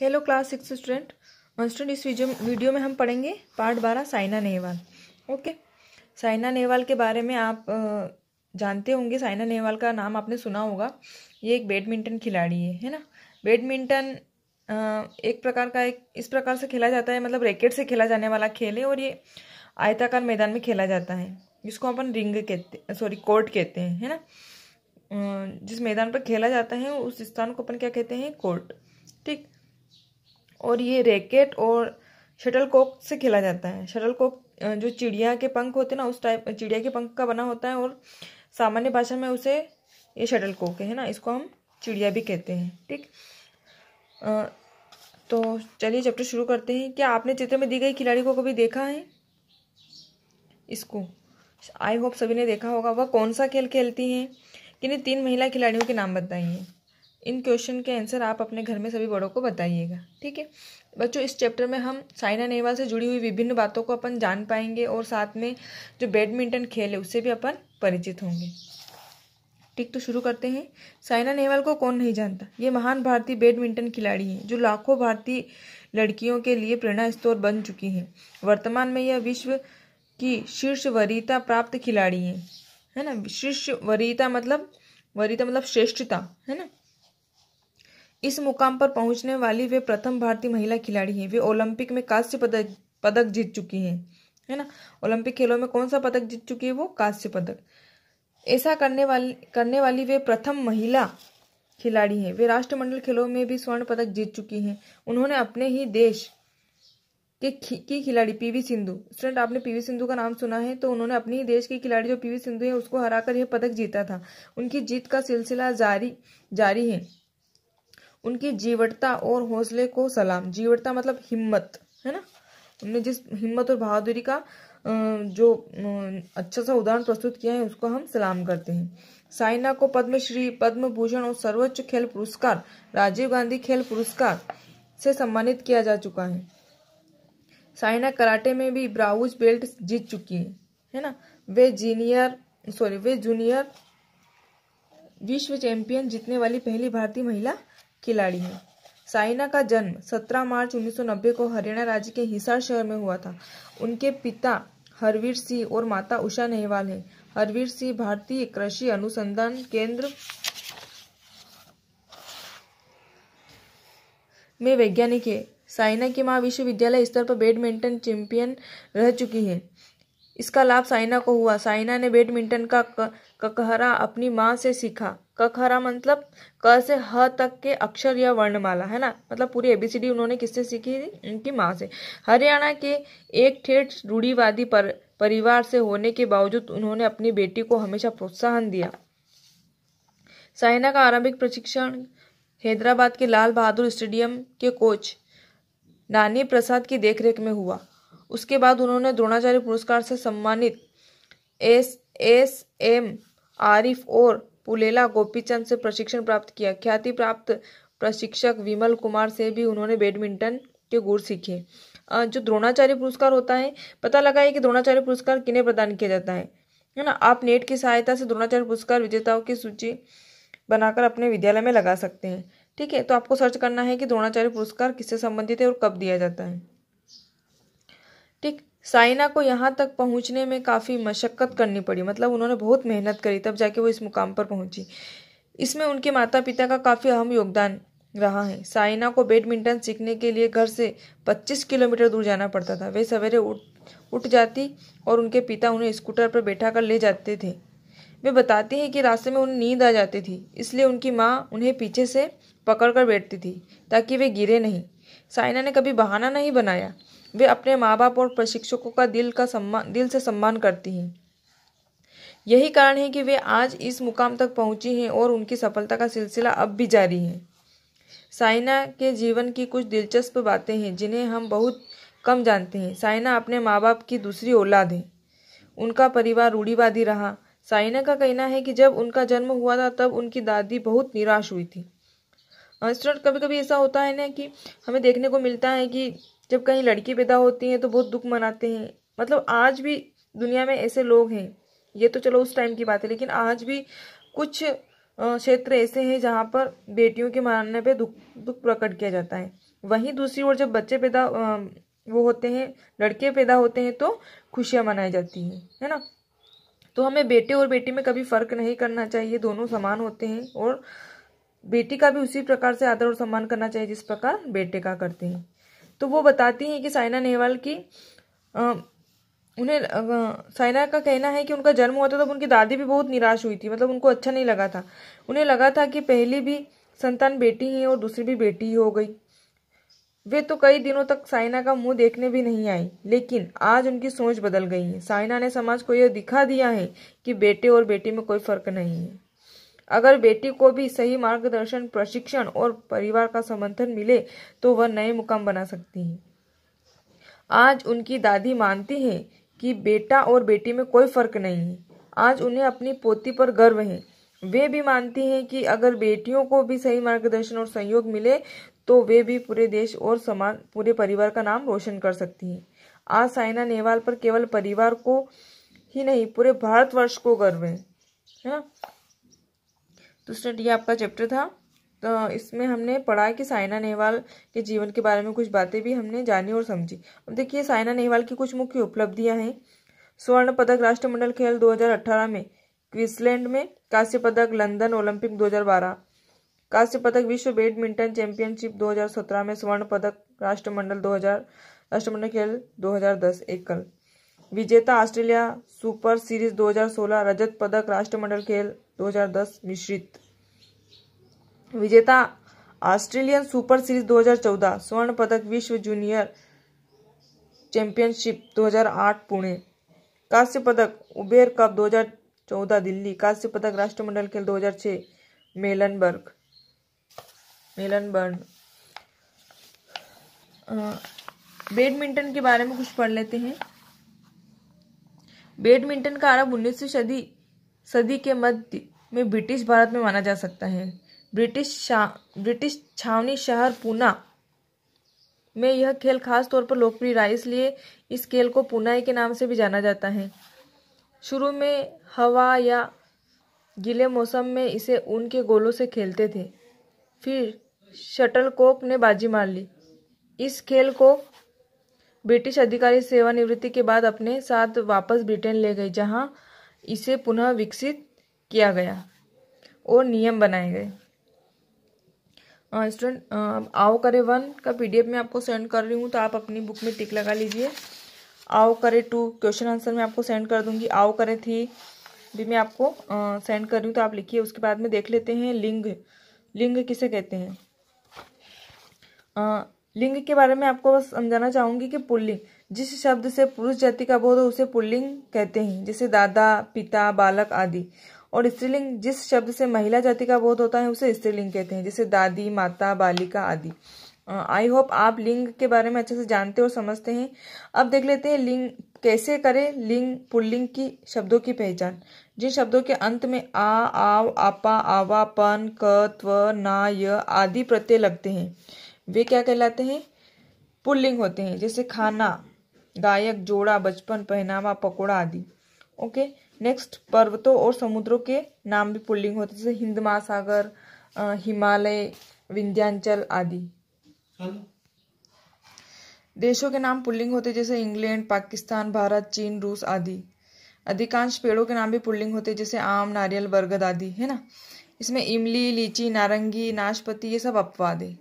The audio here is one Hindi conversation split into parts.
Hello class six student student इस वीडियो वीडियो में हम पढ़ेंगे पार्ट बारह साइना नेहवाल ओके साइना नेहवाल के बारे में आप जानते होंगे साइना नेहवाल का नाम आपने सुना होगा ये एक बैडमिंटन खिलाड़ी है है ना बैडमिंटन एक प्रकार का एक इस प्रकार से खेला जाता है मतलब रैकेट से खेला जाने वाला खेल है और ये आयताकार मैदान में खेला जाता है जिसको अपन रिंग कहते सॉरी कोर्ट कहते हैं है ना जिस मैदान पर खेला जाता है उस स्थान को अपन क्या कहते हैं कोर्ट ठीक और ये रैकेट और शटल कोक से खेला जाता है शटल कोक जो चिड़िया के पंख होते हैं ना उस टाइप चिड़िया के पंख का बना होता है और सामान्य भाषा में उसे ये शटल कोक है ना इसको हम चिड़िया भी कहते हैं ठीक तो चलिए चैप्टर शुरू करते हैं क्या आपने चित्र में दी गई खिलाड़ी को कभी देखा है इसको आई होप सभी ने देखा होगा वह कौन सा खेल खेलती हैं किन्हीं तीन महिला खिलाड़ियों के नाम बताइए इन क्वेश्चन के आंसर आप अपने घर में सभी बड़ों को बताइएगा ठीक है बच्चों इस चैप्टर में हम साइना नेहवाल से जुड़ी हुई विभिन्न बातों को अपन जान पाएंगे और साथ में जो बैडमिंटन खेल है उससे भी अपन परिचित होंगे ठीक तो शुरू करते हैं साइना नेहवाल को कौन नहीं जानता ये महान भारतीय बैडमिंटन खिलाड़ी हैं जो लाखों भारतीय लड़कियों के लिए प्रेरणा स्त्रोत बन चुकी हैं वर्तमान में यह विश्व की शीर्ष वरीयता प्राप्त खिलाड़ी हैं है ना शीर्ष वरीयता मतलब वरीयता मतलब श्रेष्ठता है ना इस मुकाम पर पहुंचने वाली वे प्रथम भारतीय महिला खिलाड़ी हैं वे ओलंपिक में कांस्य पदक पदक जीत चुकी हैं है ना ओलंपिक खेलों में कौन सा पदक जीत चुकी है वो कांस्य पदक ऐसा करने वाली करने वाली वे प्रथम महिला खिलाड़ी हैं वे राष्ट्रमंडल खेलों में भी स्वर्ण पदक जीत चुकी हैं उन्होंने अपने ही देश के की खिलाड़ी पीवी सिंधु स्टूडेंट आपने पीवी सिंधु का नाम सुना है तो उन्होंने अपने ही देश के खिलाड़ी जो पीवी सिंधु है उसको हराकर यह पदक जीता था उनकी जीत का सिलसिला जारी जारी है उनकी जीवटता और हौसले को सलाम जीवटता मतलब हिम्मत है ना हमने जिस हिम्मत और बहादुरी का जो अच्छा सा उदाहरण प्रस्तुत किया है उसको हम सलाम करते हैं साइना को पद्मश्री पद्म भूषण और सर्वोच्च खेल पुरस्कार राजीव गांधी खेल पुरस्कार से सम्मानित किया जा चुका है साइना कराटे में भी ब्राउज बेल्ट जीत चुकी है है ना वे जीनियर सॉरी वे जूनियर विश्व चैंपियन जीतने वाली पहली भारतीय महिला खिलाड़ी हैं साइना का जन्म 17 मार्च 1990 को हरियाणा राज्य के हिसार शहर में हुआ था उनके पिता हरवीर सिंह और माता उषा नेहवाल हैं हरवीर सिंह भारतीय कृषि अनुसंधान केंद्र में वैज्ञानिक है साइना की माँ विश्वविद्यालय स्तर पर बैडमिंटन चैंपियन रह चुकी हैं इसका लाभ साइना को हुआ साइना ने बैडमिंटन का ककहरा अपनी माँ से सीखा ककहरा मतलब क से ह तक के अक्षर या वर्णमाला है ना मतलब पूरी एबीसीडी उन्होंने किससे सीखी थी उनकी माँ से हरियाणा के एक ठेठ रूढ़ीवादी पर, परिवार से होने के बावजूद उन्होंने अपनी बेटी को हमेशा प्रोत्साहन दिया साइना का आरंभिक प्रशिक्षण हैदराबाद के लाल बहादुर स्टेडियम के कोच नानी प्रसाद की देखरेख में हुआ उसके बाद उन्होंने द्रोणाचार्य पुरस्कार से सम्मानित एस एस एम आरिफ और पुलेला गोपीचंद से प्रशिक्षण प्राप्त किया ख्याति प्राप्त प्रशिक्षक विमल कुमार से भी उन्होंने बैडमिंटन के गुर सीखे जो द्रोणाचार्य पुरस्कार होता है पता लगा है कि द्रोणाचार्य पुरस्कार किन्हें प्रदान किया जाता है है ना आप नेट की सहायता से द्रोणाचार्य पुरस्कार विजेताओं की सूची बनाकर अपने विद्यालय में लगा सकते हैं ठीक है तो आपको सर्च करना है कि द्रोणाचार्य पुरस्कार किससे संबंधित है और कब दिया जाता है ठीक साइना को यहाँ तक पहुँचने में काफ़ी मशक्क़त करनी पड़ी मतलब उन्होंने बहुत मेहनत करी तब जाके वो इस मुकाम पर पहुँची इसमें उनके माता पिता का काफ़ी अहम योगदान रहा है साइना को बैडमिंटन सीखने के लिए घर से 25 किलोमीटर दूर जाना पड़ता था वे सवेरे उठ उठ जाती और उनके पिता उन्हें स्कूटर पर बैठा कर ले जाते थे वे बताती हैं कि रास्ते में उन्हें नींद आ जाती थी इसलिए उनकी माँ उन्हें पीछे से पकड़ कर बैठती थी ताकि वे गिरे नहीं साइना ने कभी बहाना नहीं बनाया वे अपने माँ बाप और प्रशिक्षकों का दिल का सम्मान दिल से सम्मान करती हैं यही कारण है कि वे आज इस मुकाम तक पहुंची हैं और उनकी सफलता का सिलसिला अब भी जारी है साइना के जीवन की कुछ दिलचस्प बातें हैं जिन्हें हम बहुत कम जानते हैं साइना अपने माँ बाप की दूसरी औलाद है उनका परिवार रूढ़ीवादी रहा साइना का कहना है कि जब उनका जन्म हुआ था तब उनकी दादी बहुत निराश हुई थी स्टूडेंट कभी कभी ऐसा होता है ना कि हमें देखने को मिलता है कि जब कहीं लड़की पैदा होती हैं तो बहुत दुख मनाते हैं मतलब आज भी दुनिया में ऐसे लोग हैं ये तो चलो उस टाइम की बात है लेकिन आज भी कुछ क्षेत्र ऐसे हैं जहाँ पर बेटियों के मारने पे दुख दुख प्रकट किया जाता है वहीं दूसरी ओर जब बच्चे पैदा वो होते हैं लड़के पैदा होते हैं तो खुशियाँ मनाई जाती हैं है ना तो हमें बेटे और बेटी में कभी फ़र्क नहीं करना चाहिए दोनों समान होते हैं और बेटी का भी उसी प्रकार से आदर और सम्मान करना चाहिए जिस प्रकार बेटे का करते हैं तो वो बताती हैं कि साइना नेहवाल की आ, उन्हें साइना का कहना है कि उनका जन्म हुआ था तब तो उनकी दादी भी बहुत निराश हुई थी मतलब उनको अच्छा नहीं लगा था उन्हें लगा था कि पहली भी संतान बेटी ही और दूसरी भी बेटी ही हो गई वे तो कई दिनों तक साइना का मुंह देखने भी नहीं आई लेकिन आज उनकी सोच बदल गई है साइना ने समाज को यह दिखा दिया है कि बेटे और बेटी में कोई फर्क नहीं है अगर बेटी को भी सही मार्गदर्शन प्रशिक्षण और परिवार का समर्थन मिले तो वह नए मुकाम बना सकती है आज उनकी दादी मानती है कि बेटा और बेटी में कोई फर्क नहीं है आज उन्हें अपनी पोती पर गर्व है वे भी मानती हैं कि अगर बेटियों को भी सही मार्गदर्शन और सहयोग मिले तो वे भी पूरे देश और समाज पूरे परिवार का नाम रोशन कर सकती हैं आज साइना नेहवाल पर केवल परिवार को ही नहीं पूरे भारतवर्ष को गर्व है हाँ? तो स्टूडेंट ये आपका चैप्टर था तो इसमें हमने पढ़ा कि साइना नेहवाल के जीवन के बारे में कुछ बातें भी हमने जानी और समझी अब देखिए साइना नेहवाल की कुछ मुख्य उपलब्धियां हैं स्वर्ण पदक राष्ट्रमंडल खेल 2018 में क्विंसलैंड में कांस्य पदक लंदन ओलंपिक 2012 कांस्य पदक विश्व बैडमिंटन चैंपियनशिप 2017 में स्वर्ण पदक राष्ट्रमंडल 2000 राष्ट्रमंडल खेल 2010 एकल विजेता ऑस्ट्रेलिया सुपर सीरीज 2016 रजत पदक राष्ट्रमंडल खेल 2010 मिश्रित विजेता ऑस्ट्रेलियन सुपर सीरीज 2014 स्वर्ण पदक विश्व जूनियर चैंपियनशिप 2008 पुणे कांस्य पदक उबेर कप 2014 दिल्ली कांस्य पदक राष्ट्रमंडल खेल 2006 मेलनबर्ग मेलनबर्न बैडमिंटन के बारे में कुछ पढ़ लेते हैं बैडमिंटन का आरंभ उन्नीसवीं सदी सदी के मध्य में ब्रिटिश भारत में माना जा सकता है ब्रिटिश शा ब्रिटिश छावनी शहर पूना में यह खेल खास तौर पर लोकप्रिय रहा इसलिए इस खेल को पुनाई के नाम से भी जाना जाता है शुरू में हवा या गीले मौसम में इसे ऊन के गोलों से खेलते थे फिर कोक ने बाजी मार ली इस खेल को ब्रिटिश अधिकारी सेवानिवृत्ति के बाद अपने साथ वापस ब्रिटेन ले गए जहां इसे पुनः विकसित किया गया और नियम बनाए गए स्टूडेंट आओ करे वन का पीडीएफ में आपको सेंड कर रही हूँ तो आप अपनी बुक में टिक लगा लीजिए आओ करे टू क्वेश्चन आंसर मैं आपको सेंड कर दूंगी आओ करे थ्री भी मैं आपको सेंड कर रही हूँ तो आप लिखिए उसके बाद में देख लेते हैं लिंग लिंग किसे कहते हैं आ, लिंग के बारे में आपको बस समझाना चाहूँगी कि पुल्लिंग जिस शब्द से पुरुष जाति का बोध हो उसे पुल्लिंग कहते हैं जैसे दादा पिता बालक आदि और स्त्रीलिंग जिस शब्द से महिला जाति का बोध होता है उसे स्त्रीलिंग कहते हैं जैसे दादी माता बालिका आदि आई होप आप लिंग के बारे में अच्छे से जानते और समझते हैं अब देख लेते हैं लिंग कैसे करें लिंग पुल्लिंग की शब्दों की पहचान जिन शब्दों के अंत में आ आव आपा आवा पन क त्व ना य आदि प्रत्यय लगते हैं वे क्या कहलाते हैं पुल्लिंग होते हैं जैसे खाना गायक जोड़ा बचपन पहनावा पकोड़ा आदि ओके नेक्स्ट पर्वतों और समुद्रों के नाम भी पुल्लिंग होते जैसे हिंद महासागर हिमालय विंध्यांचल आदि देशों के नाम पुल्लिंग होते जैसे इंग्लैंड पाकिस्तान भारत चीन रूस आदि अधिकांश पेड़ों के नाम भी पुल्लिंग होते जैसे आम नारियल बरगद आदि है ना इसमें इमली लीची नारंगी नाशपति ये सब अपवाद है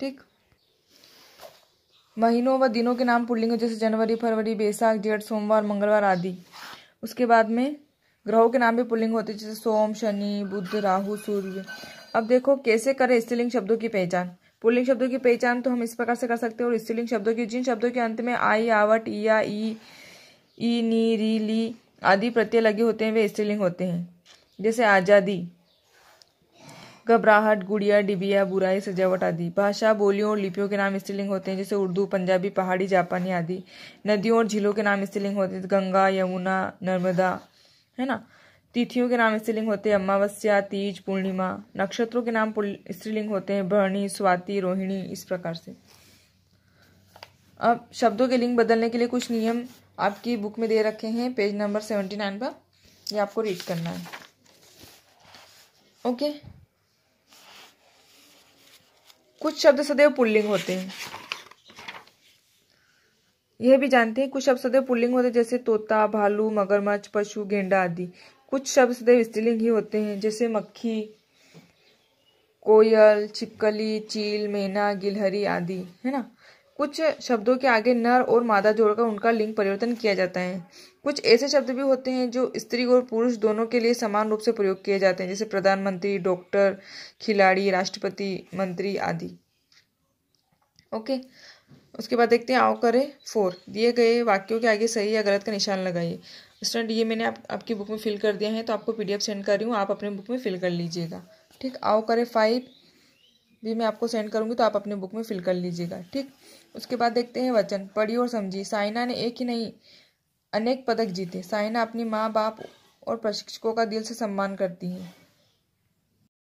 ठीक महीनों व दिनों के नाम पुल्लिंग जैसे जनवरी फरवरी बैसाख जेठ सोमवार मंगलवार आदि उसके बाद में ग्रहों के नाम भी पुल्लिंग होते जैसे सोम शनि बुद्ध राहु सूर्य अब देखो कैसे करें स्त्रीलिंग शब्दों की पहचान पुल्लिंग शब्दों की पहचान तो हम इस प्रकार से कर सकते हैं और स्त्रीलिंग शब्दों की जिन शब्दों के अंत में आई आवट ईया ई ई नी री ली आदि प्रत्यय लगे होते हैं वे स्त्रीलिंग होते हैं जैसे आज़ादी घबराहट गुड़िया डिबिया बुराई सजावट आदि भाषा बोलियों और लिपियों के नाम स्त्रीलिंग होते हैं जैसे उर्दू पंजाबी पहाड़ी जापानी आदि नदियों और झीलों के नाम स्त्रीलिंग होते हैं गंगा यमुना नर्मदा है ना तिथियों के नाम स्त्रीलिंग होते हैं अमावस्या तीज पूर्णिमा नक्षत्रों के नाम स्त्रीलिंग होते हैं भरणी स्वाति रोहिणी इस प्रकार से अब शब्दों के लिंग बदलने के लिए कुछ नियम आपकी बुक में दे रखे हैं पेज नंबर सेवेंटी नाइन पर ये आपको रीड करना है ओके कुछ शब्द सदैव पुल्लिंग होते हैं यह भी जानते हैं कुछ शब्द सदैव पुल्लिंग होते हैं जैसे तोता भालू मगरमच्छ पशु गेंडा आदि कुछ शब्द सदैव स्त्रीलिंग ही होते हैं जैसे मक्खी कोयल छिपकली चील मैना गिलहरी आदि है ना कुछ शब्दों के आगे नर और मादा जोड़कर उनका लिंग परिवर्तन किया जाता है कुछ ऐसे शब्द भी होते हैं जो स्त्री और पुरुष दोनों के लिए समान रूप से प्रयोग किए जाते हैं जैसे प्रधानमंत्री डॉक्टर खिलाड़ी राष्ट्रपति मंत्री आदि ओके उसके बाद देखते हैं आओ करें फोर दिए गए वाक्यों के आगे सही या गलत का निशान लगाइए स्टूडेंट ये मैंने आप, आपकी बुक में फिल कर दिया है तो आपको पीडीएफ सेंड कर रही हूँ आप अपने बुक में फिल कर लीजिएगा ठीक आओ करें फाइव भी मैं आपको सेंड करूँगी तो आप अपने बुक में फिल कर लीजिएगा ठीक उसके बाद देखते हैं वचन पढ़ी और समझी साइना ने एक ही नहीं अनेक पदक जीते साइना अपनी माँ बाप और प्रशिक्षकों का दिल से सम्मान करती है